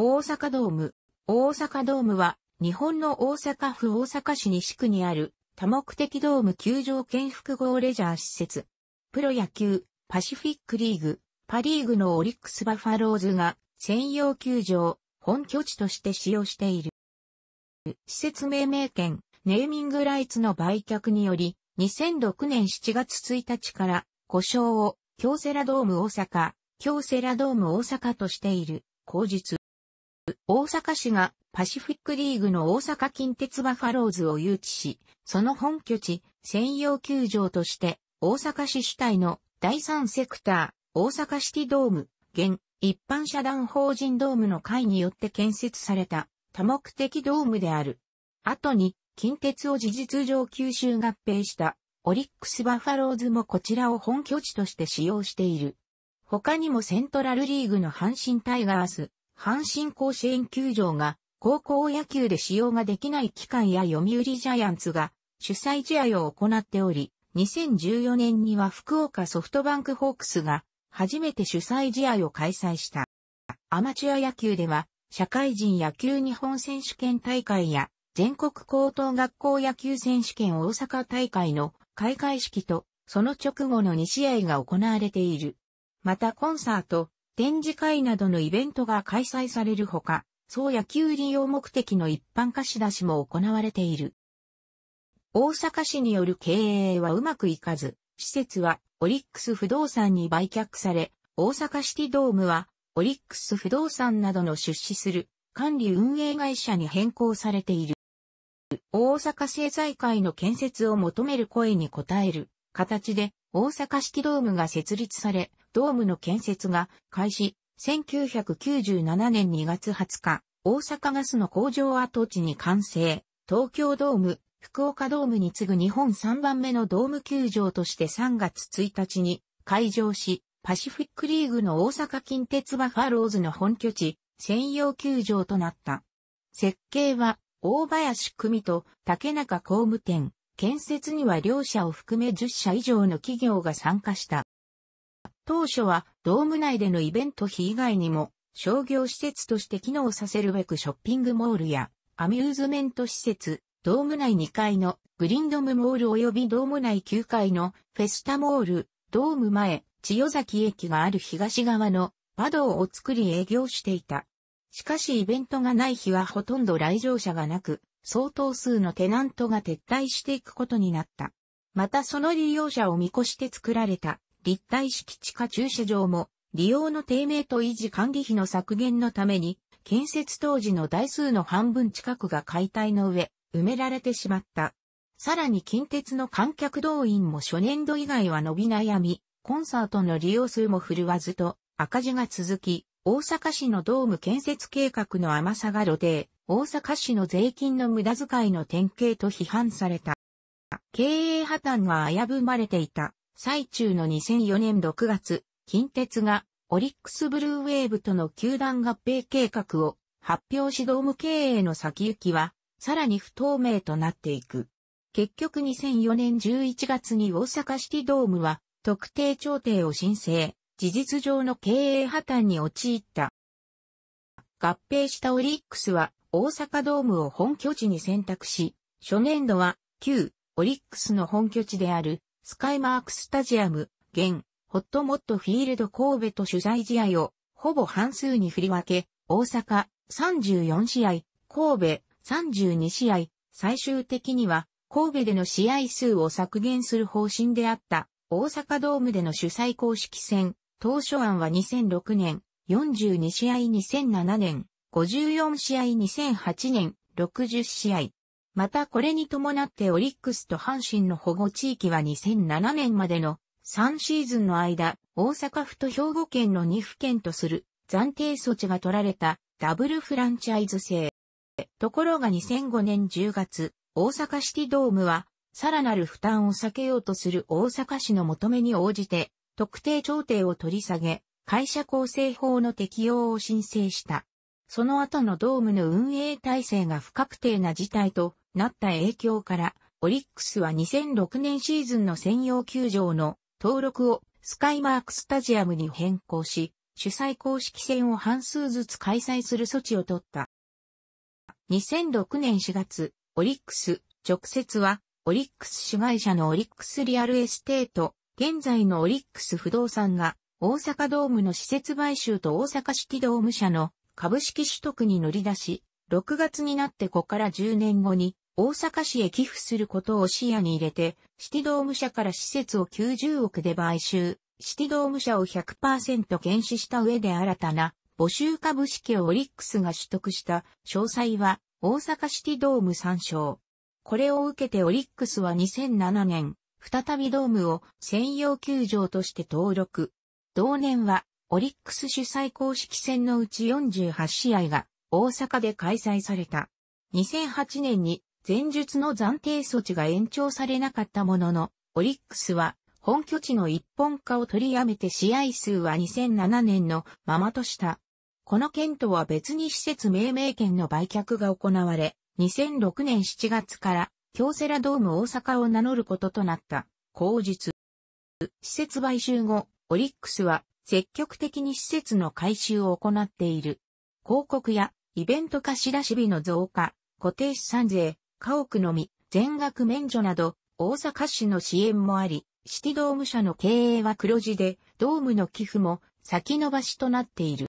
大阪ドーム。大阪ドームは、日本の大阪府大阪市西区にある、多目的ドーム球場兼複合レジャー施設。プロ野球、パシフィックリーグ、パリーグのオリックスバファローズが、専用球場、本拠地として使用している。施設命名権、ネーミングライツの売却により、2006年7月1日から、故障を、京セラドーム大阪、京セラドーム大阪としている、口実。大阪市がパシフィックリーグの大阪近鉄バファローズを誘致し、その本拠地、専用球場として、大阪市主体の第3セクター、大阪シティドーム、現、一般社団法人ドームの会によって建設された多目的ドームである。後に、近鉄を事実上吸収合併したオリックスバファローズもこちらを本拠地として使用している。他にもセントラルリーグの阪神タイガース、阪神甲子園球場が高校野球で使用ができない期間や読売ジャイアンツが主催試合を行っており、2014年には福岡ソフトバンクホークスが初めて主催試合を開催した。アマチュア野球では社会人野球日本選手権大会や全国高等学校野球選手権大阪大会の開会式とその直後の2試合が行われている。またコンサート、展示会などのイベントが開催されるほか、総野球利用目的の一般貸し出しも行われている。大阪市による経営はうまくいかず、施設はオリックス不動産に売却され、大阪シティドームはオリックス不動産などの出資する管理運営会社に変更されている。大阪政財界の建設を求める声に応える形で大阪シティドームが設立され、ドームの建設が開始、1997年2月20日、大阪ガスの工場跡地に完成、東京ドーム、福岡ドームに次ぐ日本3番目のドーム球場として3月1日に開場し、パシフィックリーグの大阪近鉄バファローズの本拠地、専用球場となった。設計は、大林組と竹中工務店、建設には両社を含め10社以上の企業が参加した。当初はドーム内でのイベント費以外にも商業施設として機能させるべくショッピングモールやアミューズメント施設、ドーム内2階のグリンドムモール及びドーム内9階のフェスタモール、ドーム前、千代崎駅がある東側のバドを作り営業していた。しかしイベントがない日はほとんど来場者がなく、相当数のテナントが撤退していくことになった。またその利用者を見越して作られた立体式地下駐車場も、利用の低迷と維持管理費の削減のために、建設当時の台数の半分近くが解体の上、埋められてしまった。さらに近鉄の観客動員も初年度以外は伸び悩み、コンサートの利用数も振るわずと赤字が続き、大阪市のドーム建設計画の甘さが露呈、大阪市の税金の無駄遣いの典型と批判された。経営破綻が危ぶまれていた。最中の2004年6月、近鉄がオリックスブルーウェーブとの球団合併計画を発表しドーム経営の先行きはさらに不透明となっていく。結局2004年11月に大阪シティドームは特定調停を申請、事実上の経営破綻に陥った。合併したオリックスは大阪ドームを本拠地に選択し、初年度は旧オリックスの本拠地であるスカイマークスタジアム、現、ホットモットフィールド神戸と取材試合を、ほぼ半数に振り分け、大阪34試合、神戸32試合、最終的には、神戸での試合数を削減する方針であった、大阪ドームでの主催公式戦、当初案は2006年、42試合2007年、54試合2008年、60試合、またこれに伴ってオリックスと阪神の保護地域は2007年までの3シーズンの間、大阪府と兵庫県の2府県とする暫定措置が取られたダブルフランチャイズ制。ところが2005年10月、大阪シティドームは、さらなる負担を避けようとする大阪市の求めに応じて、特定調停を取り下げ、会社構成法の適用を申請した。その後のドームの運営体制が不確定な事態となった影響から、オリックスは2006年シーズンの専用球場の登録をスカイマークスタジアムに変更し、主催公式戦を半数ずつ開催する措置を取った。2006年4月、オリックス、直接は、オリックス主会社のオリックスリアルエステート、現在のオリックス不動産が、大阪ドームの施設買収と大阪式ドーム社の株式取得に乗り出し、6月になってここから10年後に大阪市へ寄付することを視野に入れて、シティドーム社から施設を90億で買収、シティドーム社を100%減資した上で新たな募集株式をオリックスが取得した詳細は大阪シティドーム参照。これを受けてオリックスは2007年、再びドームを専用球場として登録。同年は、オリックス主催公式戦のうち48試合が大阪で開催された。2008年に前述の暫定措置が延長されなかったものの、オリックスは本拠地の一本化を取りやめて試合数は2007年のままとした。この件とは別に施設命名権の売却が行われ、2006年7月から京セラドーム大阪を名乗ることとなった。口実。施設買収後、オリックスは積極的に施設の改修を行っている。広告やイベント貸し出し日の増加、固定資産税、家屋のみ、全額免除など、大阪市の支援もあり、シティドーム社の経営は黒字で、ドームの寄付も先延ばしとなっている。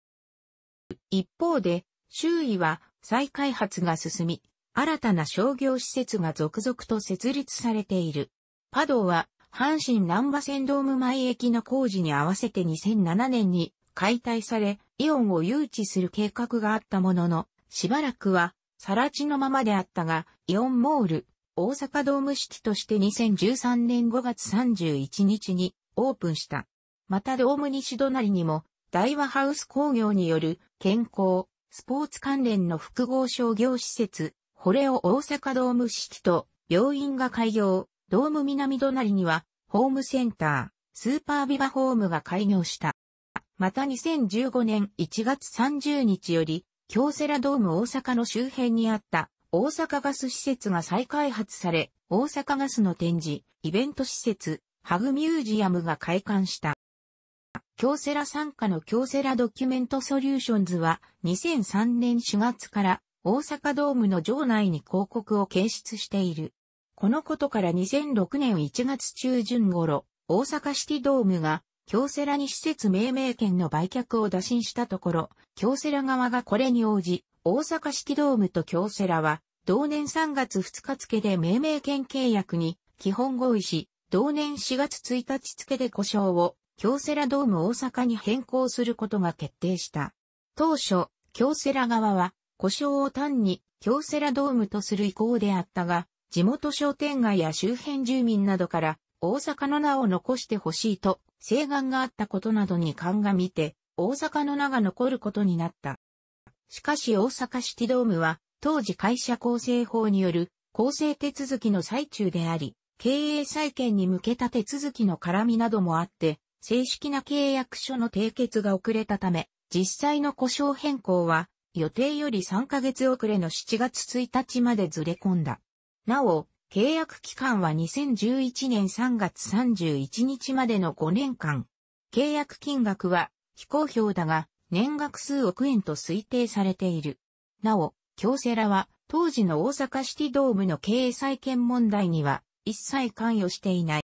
一方で、周囲は再開発が進み、新たな商業施設が続々と設立されている。パドは、阪神南波線ドーム前駅の工事に合わせて2007年に解体され、イオンを誘致する計画があったものの、しばらくは、更地のままであったが、イオンモール、大阪ドーム式として2013年5月31日にオープンした。またドーム西隣にも、大和ハウス工業による健康、スポーツ関連の複合商業施設、ホレオ大阪ドーム式と病院が開業、ドーム南隣には、ホームセンター、スーパービバホームが開業した。また2015年1月30日より、京セラドーム大阪の周辺にあった大阪ガス施設が再開発され、大阪ガスの展示、イベント施設、ハグミュージアムが開館した。京セラ参加の京セラドキュメントソリューションズは2003年4月から大阪ドームの場内に広告を掲出している。このことから2006年1月中旬頃、大阪シティドームが京セラに施設命名権の売却を打診したところ、京セラ側がこれに応じ、大阪式ドームと京セラは、同年3月2日付で命名権契約に基本合意し、同年4月1日付で故障を京セラドーム大阪に変更することが決定した。当初、京セラ側は、故障を単に京セラドームとする意向であったが、地元商店街や周辺住民などから大阪の名を残してほしいと請願があったことなどに鑑みて、大阪の名が残ることになった。しかし大阪シティドームは、当時会社構成法による構成手続きの最中であり、経営再建に向けた手続きの絡みなどもあって、正式な契約書の締結が遅れたため、実際の故障変更は、予定より3ヶ月遅れの7月1日までずれ込んだ。なお、契約期間は2011年3月31日までの5年間。契約金額は非公表だが年額数億円と推定されている。なお、京セラは当時の大阪シティドームの経営再建問題には一切関与していない。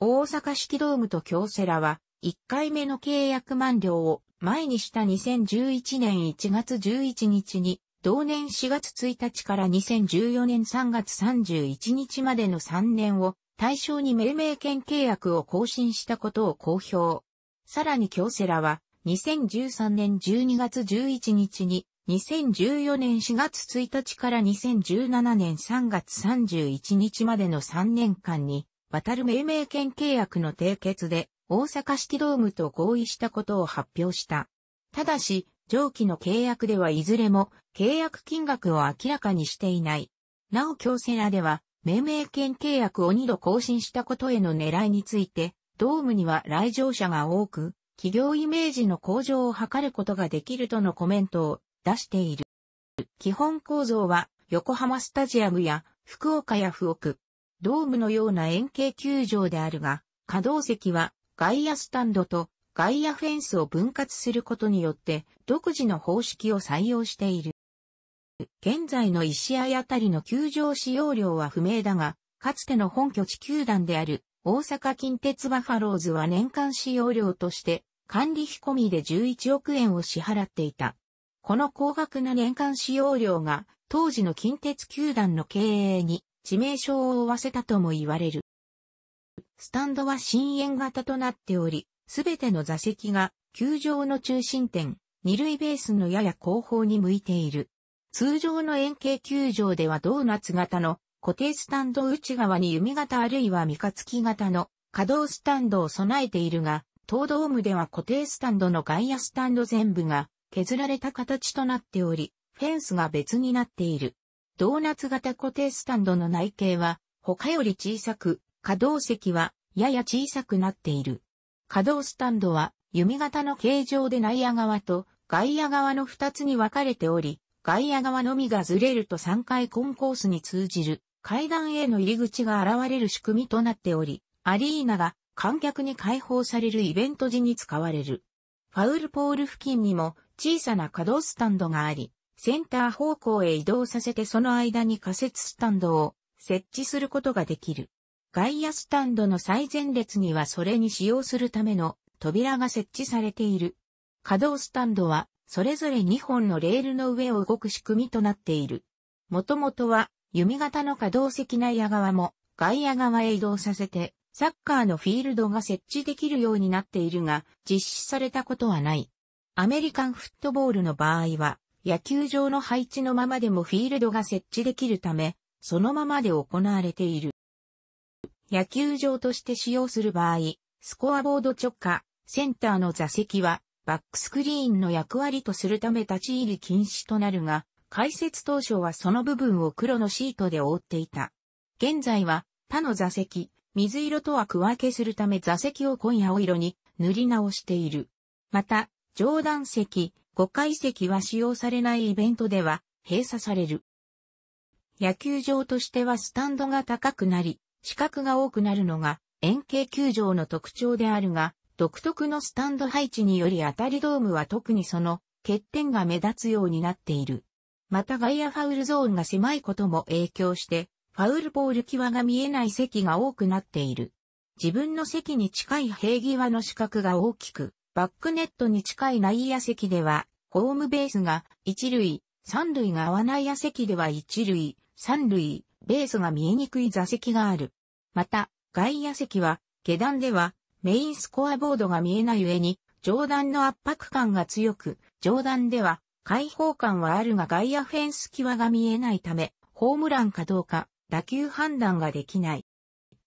大阪シティドームと京セラは1回目の契約満了を前にした2011年1月11日に同年4月1日から2014年3月31日までの3年を対象に命名権契約を更新したことを公表。さらに京セラは2013年12月11日に2014年4月1日から2017年3月31日までの3年間に、渡る命名権契約の締結で、大阪式ドームと合意したことを発表した。ただし、上記の契約ではいずれも契約金額を明らかにしていない。なお京セラでは、命名権契約を2度更新したことへの狙いについて、ドームには来場者が多く、企業イメージの向上を図ることができるとのコメントを出している。基本構造は横浜スタジアムや福岡や福岡、ドームのような円形球場であるが、可動席は外野スタンドと外野フェンスを分割することによって独自の方式を採用している。現在の1試合あたりの球場使用量は不明だが、かつての本拠地球団である大阪近鉄バファローズは年間使用料として管理費込みで11億円を支払っていた。この高額な年間使用料が当時の近鉄球団の経営に致命傷を負わせたとも言われる。スタンドは深淵型となっており、すべての座席が球場の中心点、二塁ベースのやや後方に向いている。通常の円形球場ではドーナツ型の固定スタンド内側に弓型あるいは三日月型の可動スタンドを備えているが、東ドームでは固定スタンドの外野スタンド全部が削られた形となっており、フェンスが別になっている。ドーナツ型固定スタンドの内径は他より小さく、可動席はやや小さくなっている。可動スタンドは弓形の形状で内野側と外野側の2つに分かれており、外野側のみがずれると3階コンコースに通じる階段への入り口が現れる仕組みとなっており、アリーナが観客に開放されるイベント時に使われる。ファウルポール付近にも小さな可動スタンドがあり、センター方向へ移動させてその間に仮設スタンドを設置することができる。外野スタンドの最前列にはそれに使用するための扉が設置されている。稼働スタンドはそれぞれ2本のレールの上を動く仕組みとなっている。もともとは弓形の可動席内野側も外野側へ移動させてサッカーのフィールドが設置できるようになっているが実施されたことはない。アメリカンフットボールの場合は野球場の配置のままでもフィールドが設置できるためそのままで行われている。野球場として使用する場合、スコアボード直下、センターの座席は、バックスクリーンの役割とするため立ち入り禁止となるが、開設当初はその部分を黒のシートで覆っていた。現在は、他の座席、水色とは区分けするため座席を紺青色に塗り直している。また、上段席、5階席は使用されないイベントでは閉鎖される。野球場としてはスタンドが高くなり、四角が多くなるのが円形球場の特徴であるが、独特のスタンド配置により当たりドームは特にその欠点が目立つようになっている。また外野ファウルゾーンが狭いことも影響して、ファウルボール際が見えない席が多くなっている。自分の席に近い平際の四角が大きく、バックネットに近い内野席では、ホームベースが一塁、三塁が合わない野席では一塁、三塁、ベースが見えにくい座席がある。また、外野席は、下段では、メインスコアボードが見えない上に、上段の圧迫感が強く、上段では、開放感はあるが外野フェンス際が見えないため、ホームランかどうか、打球判断ができない。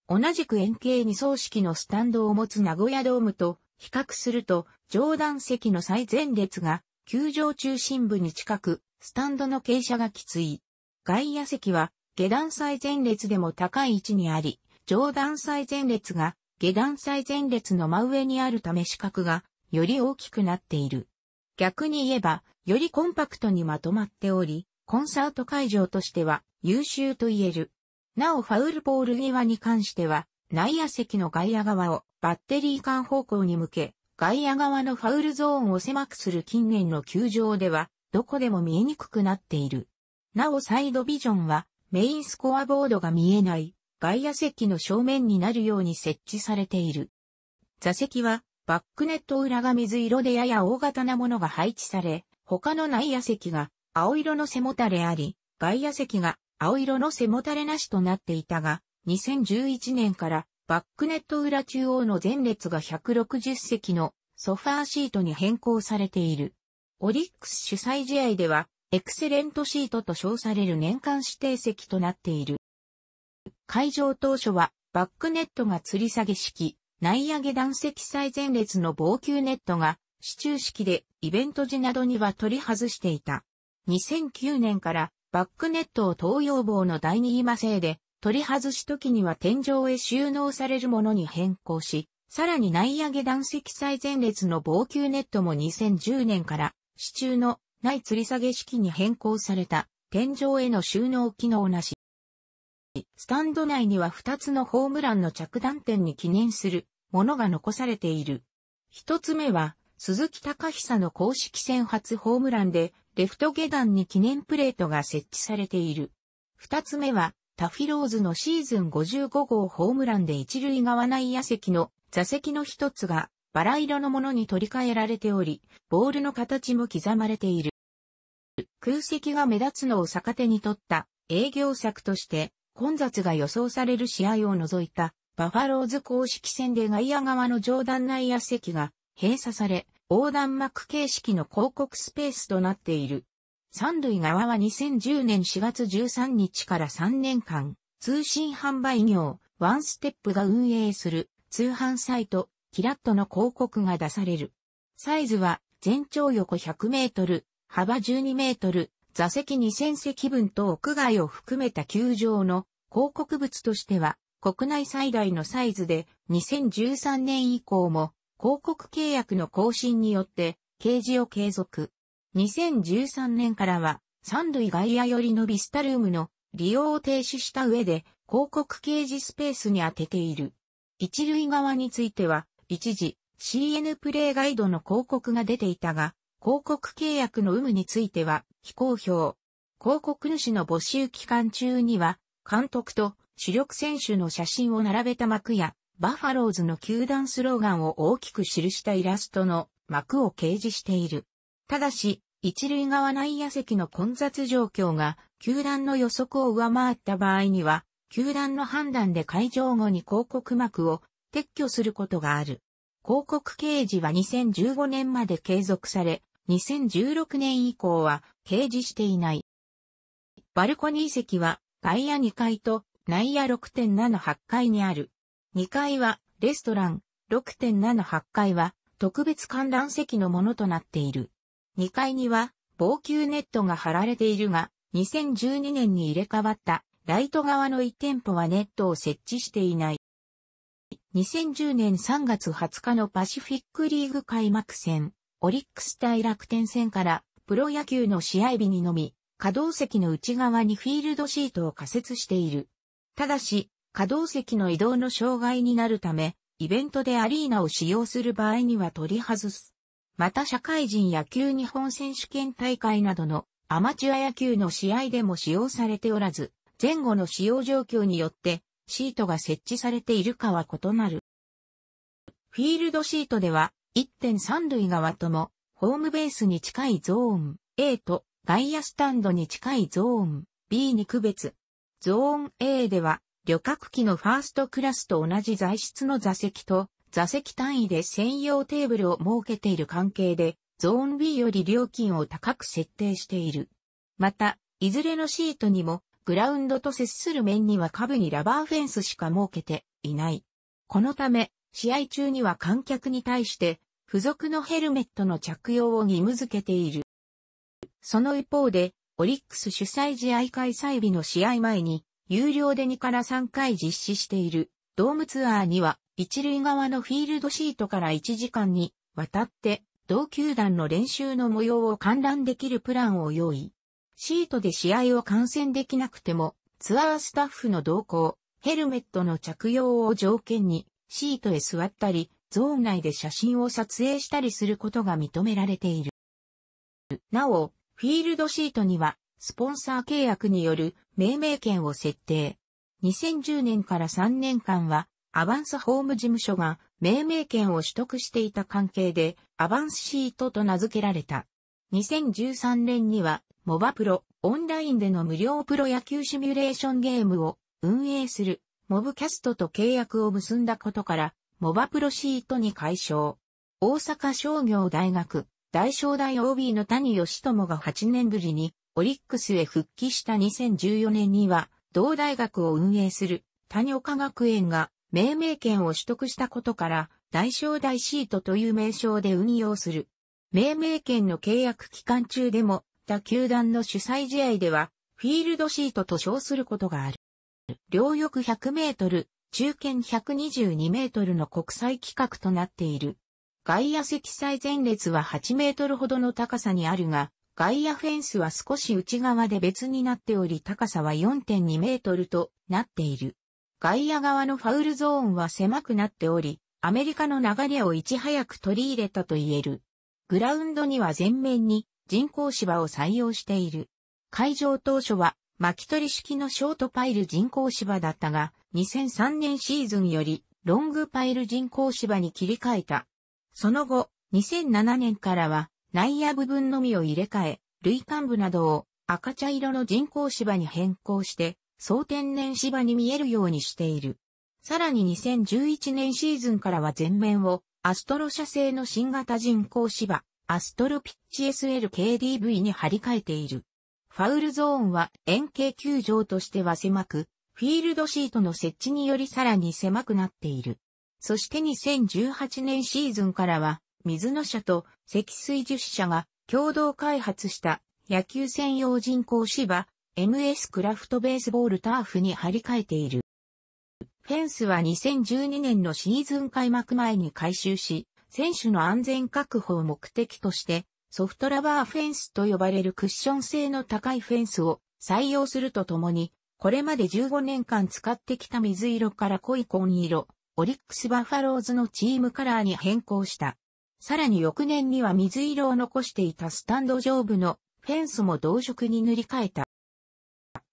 同じく円形二層式のスタンドを持つ名古屋ドームと、比較すると、上段席の最前列が、球場中心部に近く、スタンドの傾斜がきつい。外野席は、下段最前列でも高い位置にあり、上段最前列が下段最前列の真上にあるため四角がより大きくなっている。逆に言えば、よりコンパクトにまとまっており、コンサート会場としては優秀と言える。なおファウルボール際に関しては、内野席の外野側をバッテリー間方向に向け、外野側のファウルゾーンを狭くする近年の球場では、どこでも見えにくくなっている。なおサイドビジョンは、メインスコアボードが見えない外野席の正面になるように設置されている。座席はバックネット裏が水色でやや大型なものが配置され、他の内野席が青色の背もたれあり、外野席が青色の背もたれなしとなっていたが、2011年からバックネット裏中央の前列が160席のソファーシートに変更されている。オリックス主催試合ではエクセレントシートと称される年間指定席となっている。会場当初は、バックネットが吊り下げ式、内上げ断石最前列の防球ネットが、支柱式で、イベント時などには取り外していた。2009年から、バックネットを東洋棒の第二魔性で、取り外し時には天井へ収納されるものに変更し、さらに内上げ断石最前列の防球ネットも2010年から、支柱のない吊り下げ式に変更された、天井への収納機能なし。スタンド内には2つのホームランの着弾点に記念するものが残されている。1つ目は、鈴木隆久の公式戦初ホームランで、レフト下段に記念プレートが設置されている。2つ目は、タフィローズのシーズン55号ホームランで一塁側内野席の座席の一つがバラ色のものに取り替えられており、ボールの形も刻まれている。空席が目立つのを逆手に取った営業策として混雑が予想される試合を除いたバファローズ公式戦で外野側の上段内野席が閉鎖され横断幕形式の広告スペースとなっている。三塁側は2010年4月13日から3年間通信販売業ワンステップが運営する通販サイトキラットの広告が出される。サイズは全長横100メートル、幅12メートル、座席2000席分と屋外を含めた球場の広告物としては、国内最大のサイズで2013年以降も広告契約の更新によって掲示を継続。2013年からは三塁外野寄りのビスタルームの利用を停止した上で広告掲示スペースに当てている。一塁側については一時 CN プレイガイドの広告が出ていたが広告契約の有無については非公表。広告主の募集期間中には、監督と主力選手の写真を並べた幕や、バファローズの球団スローガンを大きく記したイラストの幕を掲示している。ただし、一塁側内野席の混雑状況が球団の予測を上回った場合には、球団の判断で会場後に広告幕を撤去することがある。広告掲示は2015年まで継続され、2016年以降は掲示していない。バルコニー席は外野2階と内野6.78階にある。2階はレストラン、6.78階は特別観覧席のものとなっている。2階には防球ネットが張られているが、2012年に入れ替わったライト側の1店舗はネットを設置していない。2010年3月20日のパシフィックリーグ開幕戦、オリックス対楽天戦から、プロ野球の試合日にのみ、稼働席の内側にフィールドシートを仮設している。ただし、稼働席の移動の障害になるため、イベントでアリーナを使用する場合には取り外す。また社会人野球日本選手権大会などのアマチュア野球の試合でも使用されておらず、前後の使用状況によってシートが設置されているかは異なる。フィールドシートでは1.3塁側とも、ホームベースに近いゾーン A と外野スタンドに近いゾーン B に区別。ゾーン A では、旅客機のファーストクラスと同じ材質の座席と、座席単位で専用テーブルを設けている関係で、ゾーン B より料金を高く設定している。また、いずれのシートにも、グラウンドと接する面には下部にラバーフェンスしか設けていない。このため、試合中には観客に対して、付属のヘルメットの着用を義務付けている。その一方で、オリックス主催試合開催日の試合前に、有料で2から3回実施している、ドームツアーには、一塁側のフィールドシートから1時間にわたって、同球団の練習の模様を観覧できるプランを用意。シートで試合を観戦できなくても、ツアースタッフの同行、ヘルメットの着用を条件に、シートへ座ったり、ゾーン内で写真を撮影したりすることが認められている。なお、フィールドシートには、スポンサー契約による命名権を設定。2010年から3年間は、アバンスホーム事務所が命名権を取得していた関係で、アバンスシートと名付けられた。2013年には、モバプロ、オンラインでの無料プロ野球シミュレーションゲームを運営するモブキャストと契約を結んだことから、モバプロシートに解消。大阪商業大学、大商大 OB の谷義友が8年ぶりに、オリックスへ復帰した2014年には、同大学を運営する、谷岡学園が、命名権を取得したことから、大商大シートという名称で運用する。命名権の契約期間中でも、他球団の主催試合では、フィールドシートと称することがある。両翼100メートル、中堅122メートルの国際規格となっている。外野積載前列は8メートルほどの高さにあるが、外野フェンスは少し内側で別になっており高さは4.2メートルとなっている。外野側のファウルゾーンは狭くなっており、アメリカの流れをいち早く取り入れたと言える。グラウンドには全面に人工芝を採用している。会場当初は巻き取り式のショートパイル人工芝だったが、2003年シーズンよりロングパイル人工芝に切り替えた。その後、2007年からは内野部分のみを入れ替え、類幹部などを赤茶色の人工芝に変更して、総天然芝に見えるようにしている。さらに2011年シーズンからは全面をアストロ社製の新型人工芝、アストロピッチ SLKDV に張り替えている。ファウルゾーンは円形球場としては狭く、フィールドシートの設置によりさらに狭くなっている。そして2018年シーズンからは、水野社と積水樹脂社が共同開発した野球専用人工芝 MS クラフトベースボールターフに張り替えている。フェンスは2012年のシーズン開幕前に改修し、選手の安全確保を目的としてソフトラバーフェンスと呼ばれるクッション性の高いフェンスを採用するとともに、これまで15年間使ってきた水色から濃い紺色、オリックスバファローズのチームカラーに変更した。さらに翌年には水色を残していたスタンド上部のフェンスも同色に塗り替えた。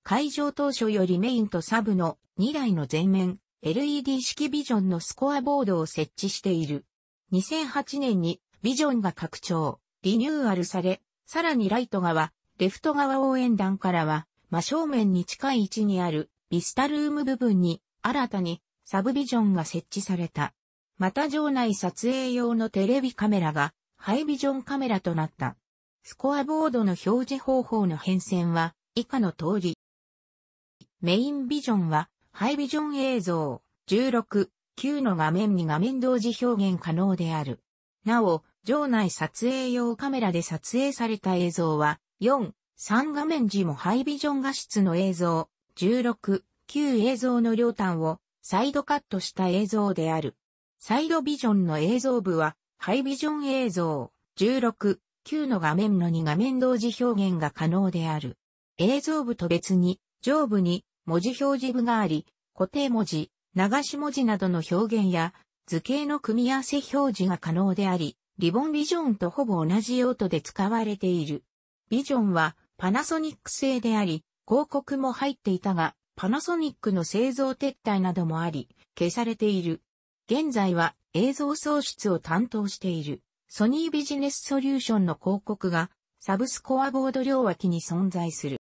会場当初よりメインとサブの2台の全面 LED 式ビジョンのスコアボードを設置している。2008年にビジョンが拡張、リニューアルされ、さらにライト側、レフト側応援団からは、真正面に近い位置にあるビスタルーム部分に新たにサブビジョンが設置された。また場内撮影用のテレビカメラがハイビジョンカメラとなった。スコアボードの表示方法の変遷は以下の通り。メインビジョンはハイビジョン映像16、9の画面に画面同時表現可能である。なお、場内撮影用カメラで撮影された映像は、4、3画面時もハイビジョン画質の映像、16、9映像の両端をサイドカットした映像である。サイドビジョンの映像部は、ハイビジョン映像、16、9の画面の2画面同時表現が可能である。映像部と別に、上部に文字表示部があり、固定文字、流し文字などの表現や図形の組み合わせ表示が可能であり、リボンビジョンとほぼ同じ用途で使われている。ビジョンはパナソニック製であり、広告も入っていたが、パナソニックの製造撤退などもあり、消されている。現在は映像創出を担当している。ソニービジネスソリューションの広告がサブスコアボード両脇に存在する。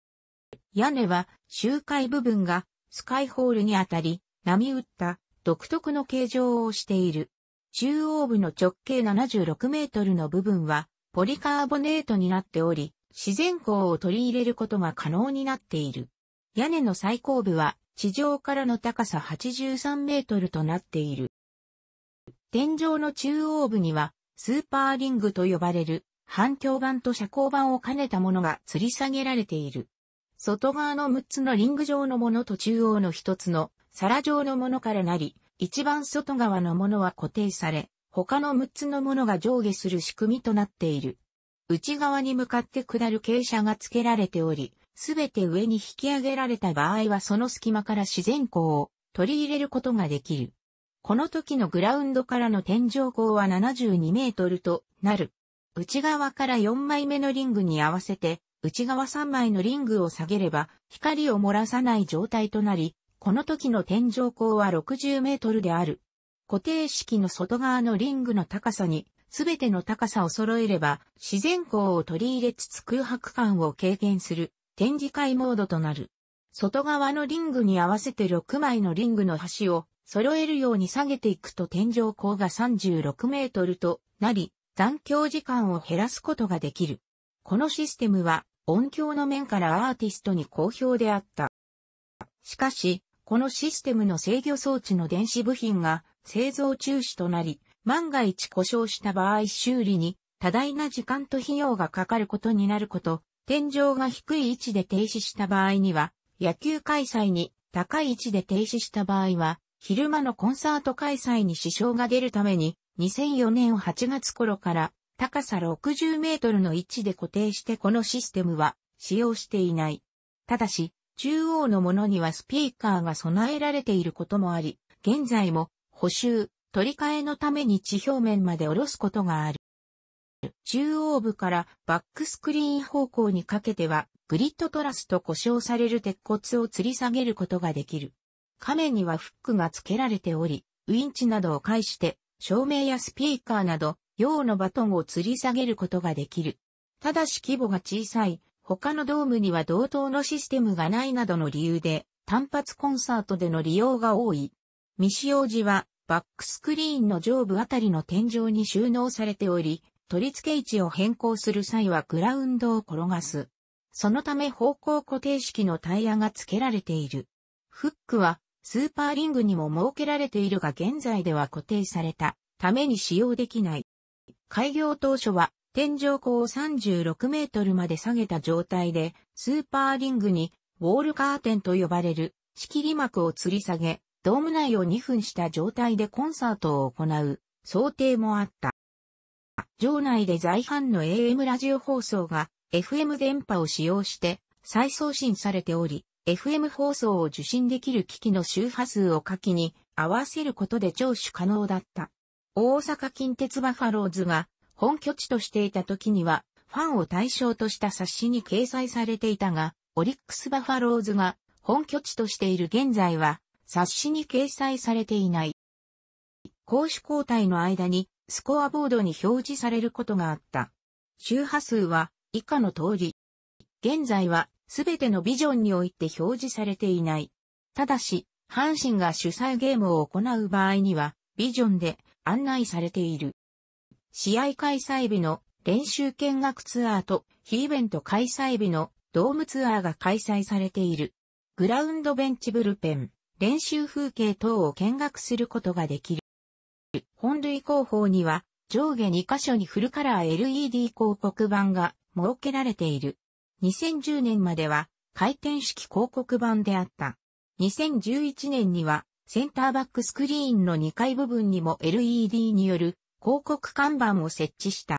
屋根は周回部分がスカイホールにあたり波打った独特の形状をしている。中央部の直径76メートルの部分はポリカーボネートになっており、自然光を取り入れることが可能になっている。屋根の最後部は地上からの高さ83メートルとなっている。天井の中央部にはスーパーリングと呼ばれる反響板と遮光板を兼ねたものが吊り下げられている。外側の6つのリング状のものと中央の1つの皿状のものからなり、一番外側のものは固定され、他の6つのものが上下する仕組みとなっている。内側に向かって下る傾斜が付けられており、すべて上に引き上げられた場合はその隙間から自然光を取り入れることができる。この時のグラウンドからの天井高は72メートルとなる。内側から4枚目のリングに合わせて、内側3枚のリングを下げれば、光を漏らさない状態となり、この時の天井高は60メートルである。固定式の外側のリングの高さに、すべての高さを揃えれば、自然光を取り入れつつ空白感を軽減する展示会モードとなる。外側のリングに合わせて6枚のリングの端を揃えるように下げていくと天井高が36メートルとなり、残響時間を減らすことができる。このシステムは音響の面からアーティストに好評であった。しかし、このシステムの制御装置の電子部品が製造中止となり、万が一故障した場合修理に多大な時間と費用がかかることになること、天井が低い位置で停止した場合には、野球開催に高い位置で停止した場合は、昼間のコンサート開催に支障が出るために、2004年8月頃から高さ60メートルの位置で固定してこのシステムは使用していない。ただし、中央のものにはスピーカーが備えられていることもあり、現在も補修、取り替えのために地表面まで下ろすことがある。中央部からバックスクリーン方向にかけては、グリッドトラスと故障される鉄骨を吊り下げることができる。亀にはフックが付けられており、ウインチなどを介して、照明やスピーカーなど、用のバトンを吊り下げることができる。ただし規模が小さい、他のドームには同等のシステムがないなどの理由で、単発コンサートでの利用が多い。未使用時は、バックスクリーンの上部あたりの天井に収納されており、取り付け位置を変更する際はグラウンドを転がす。そのため方向固定式のタイヤが付けられている。フックはスーパーリングにも設けられているが現在では固定されたために使用できない。開業当初は天井高を36メートルまで下げた状態で、スーパーリングに、ウォールカーテンと呼ばれる、仕切り幕を吊り下げ、ドーム内を2分した状態でコンサートを行う、想定もあった。場内で在阪の AM ラジオ放送が FM 電波を使用して再送信されており、FM 放送を受信できる機器の周波数を下記に合わせることで聴取可能だった。大阪近鉄バファローズが本拠地としていた時には、ファンを対象とした冊子に掲載されていたが、オリックスバファローズが本拠地としている現在は、冊子に掲載されていない。公守交代の間にスコアボードに表示されることがあった。周波数は以下の通り。現在はすべてのビジョンにおいて表示されていない。ただし、阪神が主催ゲームを行う場合には、ビジョンで案内されている。試合開催日の練習見学ツアーと非イベント開催日のドームツアーが開催されている。グラウンドベンチブルペン、練習風景等を見学することができる。本類広報には上下2箇所にフルカラー LED 広告版が設けられている。2010年までは回転式広告版であった。2011年にはセンターバックスクリーンの2階部分にも LED による広告看板を設置した。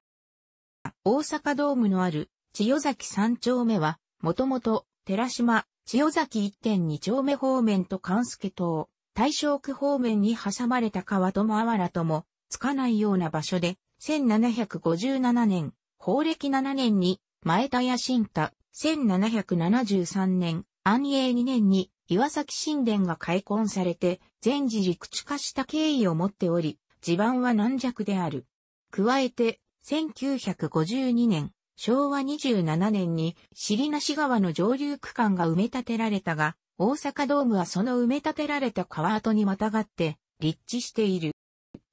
大阪ドームのある千代崎3丁目は、もともと寺島、千代崎1.2丁目方面と関助島、大正区方面に挟まれた川ともあわらとも、つかないような場所で、1757年、法暦7年に、前田屋新田、1773年、安永2年に、岩崎神殿が開墾されて、全寺陸地化した経緯を持っており、地盤は軟弱である。加えて、1952年、昭和27年に尻し川の上流区間が埋め立てられたが、大阪ドームはその埋め立てられた川跡にまたがって立地している。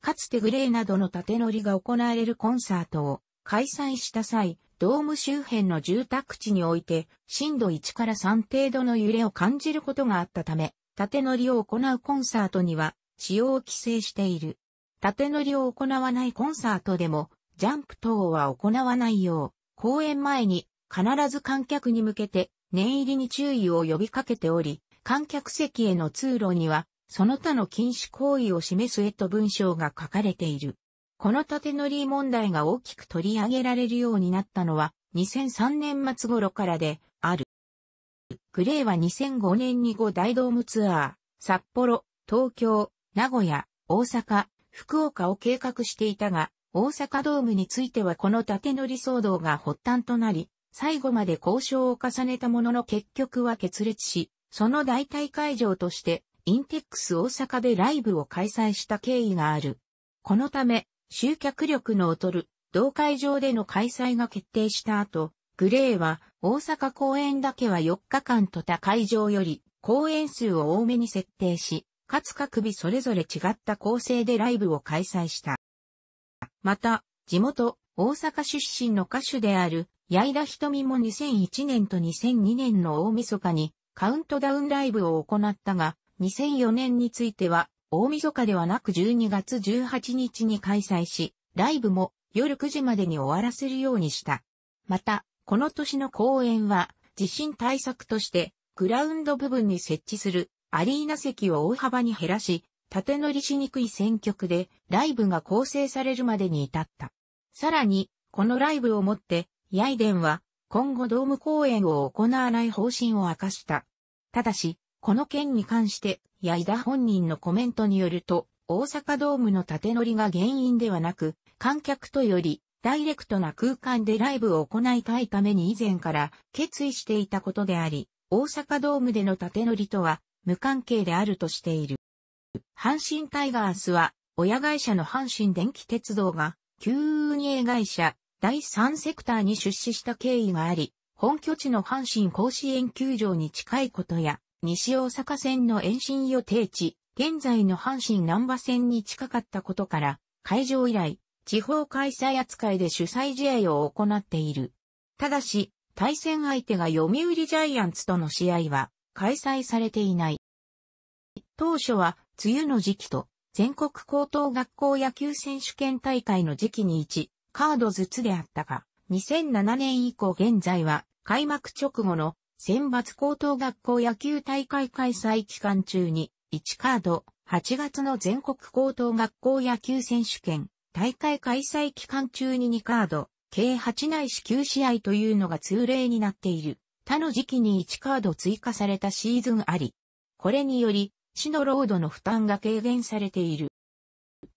かつてグレーなどの縦乗りが行われるコンサートを開催した際、ドーム周辺の住宅地において震度1から3程度の揺れを感じることがあったため、縦乗りを行うコンサートには使用を規制している。縦乗りを行わないコンサートでも、ジャンプ等は行わないよう、公演前に必ず観客に向けて念入りに注意を呼びかけており、観客席への通路には、その他の禁止行為を示す絵と文章が書かれている。この縦乗り問題が大きく取り上げられるようになったのは、2003年末頃からで、ある。グレーは2005年に5大ドームツアー、札幌、東京、名古屋、大阪、福岡を計画していたが、大阪ドームについてはこの縦乗り騒動が発端となり、最後まで交渉を重ねたものの結局は決裂し、その代替会場として、インテックス大阪でライブを開催した経緯がある。このため、集客力の劣る、同会場での開催が決定した後、グレーは、大阪公演だけは4日間と他会場より、公演数を多めに設定し、かつ各日それぞれ違った構成でライブを開催した。また、地元、大阪出身の歌手である、八井田瞳も2001年と2002年の大晦日にカウントダウンライブを行ったが、2004年については、大晦日ではなく12月18日に開催し、ライブも夜9時までに終わらせるようにした。また、この年の公演は、地震対策として、グラウンド部分に設置するアリーナ席を大幅に減らし、縦乗りしにくい選曲でライブが構成されるまでに至った。さらに、このライブをもって、ヤイデンは今後ドーム公演を行わない方針を明かした。ただし、この件に関して、ヤイダ本人のコメントによると、大阪ドームの縦乗りが原因ではなく、観客とより、ダイレクトな空間でライブを行いたいために以前から決意していたことであり、大阪ドームでの縦乗りとは無関係であるとしている。阪神タイガースは、親会社の阪神電気鉄道が、旧運営会社、第三セクターに出資した経緯があり、本拠地の阪神甲子園球場に近いことや、西大阪線の延伸予定地、現在の阪神南波線に近かったことから、会場以来、地方開催扱いで主催試合を行っている。ただし、対戦相手が読売ジャイアンツとの試合は、開催されていない。当初は、梅雨の時期と、全国高等学校野球選手権大会の時期に1、カードずつであったが、2007年以降現在は、開幕直後の選抜高等学校野球大会開催期間中に、1カード、8月の全国高等学校野球選手権、大会開催期間中に2カード、計8内いし9試合というのが通例になっている。他の時期に1カード追加されたシーズンあり、これにより、市のロードの負担が軽減されている。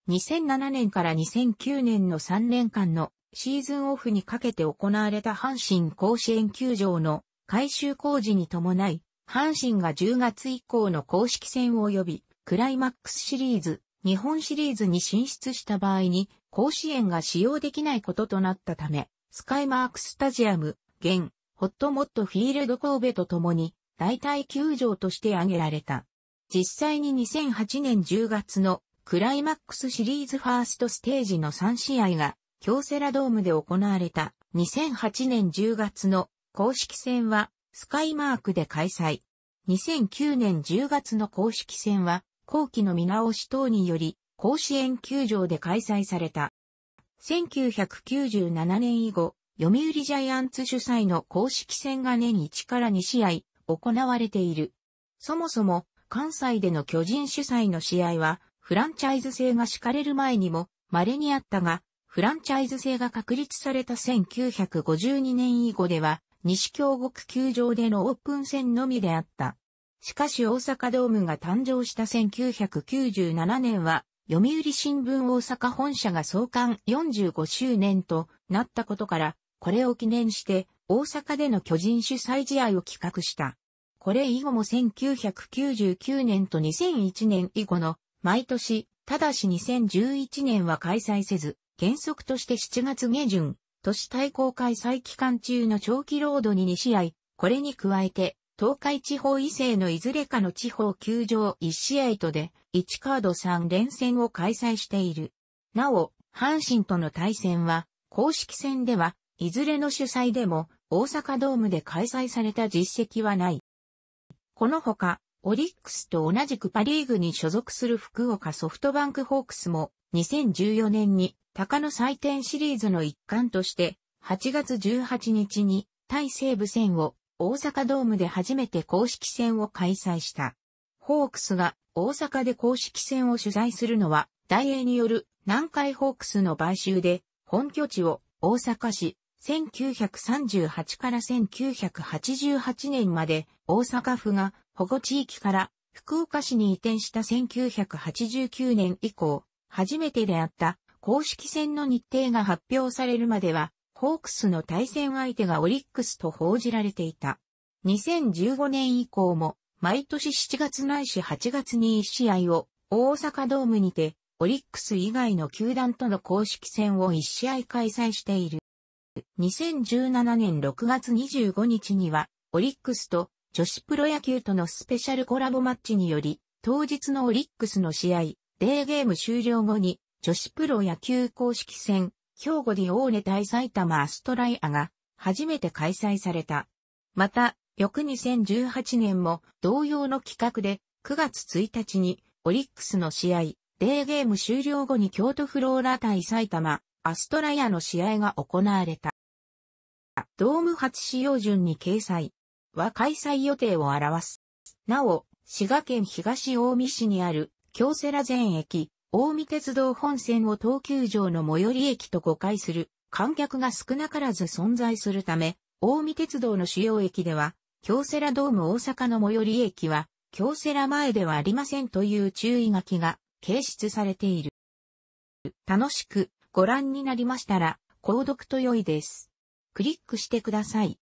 2007年から2009年の3年間のシーズンオフにかけて行われた阪神甲子園球場の改修工事に伴い、阪神が10月以降の公式戦及びクライマックスシリーズ、日本シリーズに進出した場合に甲子園が使用できないこととなったため、スカイマークスタジアム、現ホットモットフィールド神戸と共に代替球場として挙げられた。実際に2008年10月のクライマックスシリーズファーストステージの3試合が京セラドームで行われた2008年10月の公式戦はスカイマークで開催。2009年10月の公式戦は後期の見直し等により甲子園球場で開催された。1997年以後、読売ジャイアンツ主催の公式戦が年1から2試合行われている。そもそも関西での巨人主催の試合はフランチャイズ制が敷かれる前にも稀にあったが、フランチャイズ制が確立された1952年以後では、西京極球場でのオープン戦のみであった。しかし大阪ドームが誕生した1997年は、読売新聞大阪本社が創刊45周年となったことから、これを記念して、大阪での巨人主催試合を企画した。これ以後も1999年と2001年以後の毎年、ただし2011年は開催せず、原則として7月下旬、都市対抗開催期間中の長期ロードに2試合、これに加えて、東海地方異性のいずれかの地方球場1試合とで、1カード3連戦を開催している。なお、阪神との対戦は、公式戦では、いずれの主催でも大阪ドームで開催された実績はない。このほか、オリックスと同じくパリーグに所属する福岡ソフトバンクホークスも2014年に鷹の祭典シリーズの一環として8月18日に対西武戦を大阪ドームで初めて公式戦を開催した。ホークスが大阪で公式戦を取材するのは、大英による南海ホークスの買収で、本拠地を大阪市1938から1988年まで大阪府が保護地域から福岡市に移転した1989年以降、初めてであった公式戦の日程が発表されるまでは、ホークスの対戦相手がオリックスと報じられていた。2015年以降も、毎年7月ないし8月に1試合を大阪ドームにて、オリックス以外の球団との公式戦を1試合開催している。2017年6月25日には、オリックスと女子プロ野球とのスペシャルコラボマッチにより、当日のオリックスの試合、デーゲーム終了後に、女子プロ野球公式戦、兵庫ディオーネ対埼玉アストライアが、初めて開催された。また、翌2018年も同様の企画で9月1日にオリックスの試合、デーゲーム終了後に京都フローラ対埼玉、アストライアの試合が行われた。ドーム初使用順に掲載は開催予定を表す。なお、滋賀県東近江市にある京セラ全駅、近江鉄道本線を東急場の最寄り駅と誤解する観客が少なからず存在するため、近江鉄道の主要駅では、京セラドーム大阪の最寄り駅は、京セラ前ではありませんという注意書きが掲出されている。楽しくご覧になりましたら、購読と良いです。クリックしてください。